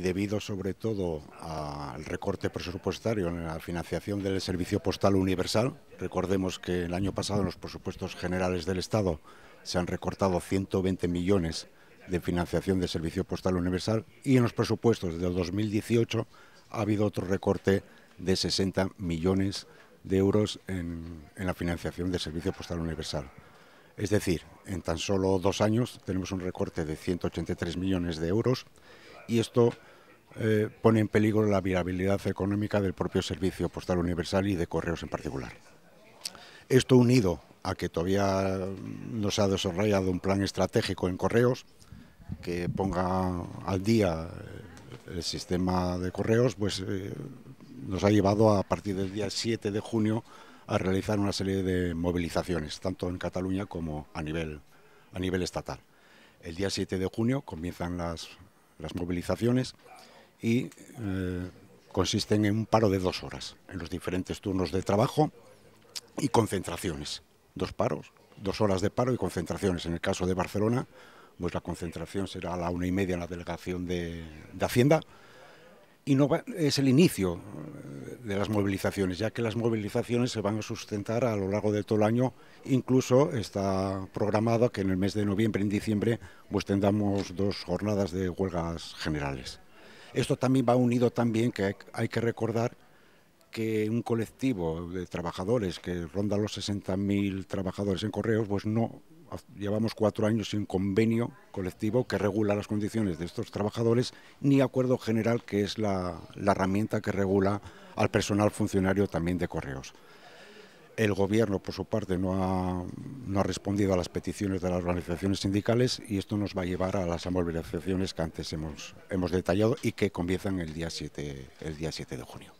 debido sobre todo al recorte presupuestario en la financiación del Servicio Postal Universal. Recordemos que el año pasado en los presupuestos generales del Estado se han recortado 120 millones de financiación del Servicio Postal Universal y en los presupuestos del 2018 ha habido otro recorte de 60 millones de euros en, la financiación del Servicio Postal Universal. Es decir, en tan solo dos años tenemos un recorte de 183 millones de euros y esto eh, pone en peligro la viabilidad económica del propio servicio postal universal y de correos en particular. Esto unido a que todavía no se ha desarrollado un plan estratégico en correos que ponga al día eh, el sistema de correos, pues eh, nos ha llevado a, partir del día 7 de junio a realizar una serie de movilizaciones, tanto en Cataluña como a nivel, a nivel estatal. El día 7 de junio comienzan las, las movilizaciones y eh, consisten en un paro de dos horas en los diferentes turnos de trabajo y concentraciones. Dos paros, dos horas de paro y concentraciones. En el caso de Barcelona, pues la concentración será a la una y media en la delegación de, Hacienda. Y no es el inicio eh, de las movilizaciones, ya que las movilizaciones se van a sustentar a lo largo de todo el año. Incluso está programado que en el mes de noviembre y en diciembre pues tendamos dos jornadas de huelgas generales. Esto también va unido también, que hay que recordar, que un colectivo de trabajadores que ronda los 60.000 trabajadores en correos, pues no, llevamos cuatro años sin convenio colectivo que regula las condiciones de estos trabajadores, ni acuerdo general, que es la, la herramienta que regula al personal funcionario también de correos. El gobierno, por su parte, no ha, no ha, respondido a las peticiones de las organizaciones sindicales y esto nos va a llevar a las movilizaciones que antes hemos, hemos detallado y que comienzan el día 7, el día 7 de junio.